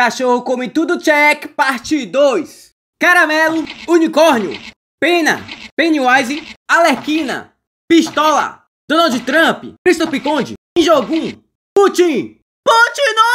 Cachorro come tudo check, parte 2. Caramelo, unicórnio, pena, Pennywise, Alerquina, pistola, Donald Trump, Christopher Conde, Injogum, Putin, Putin não!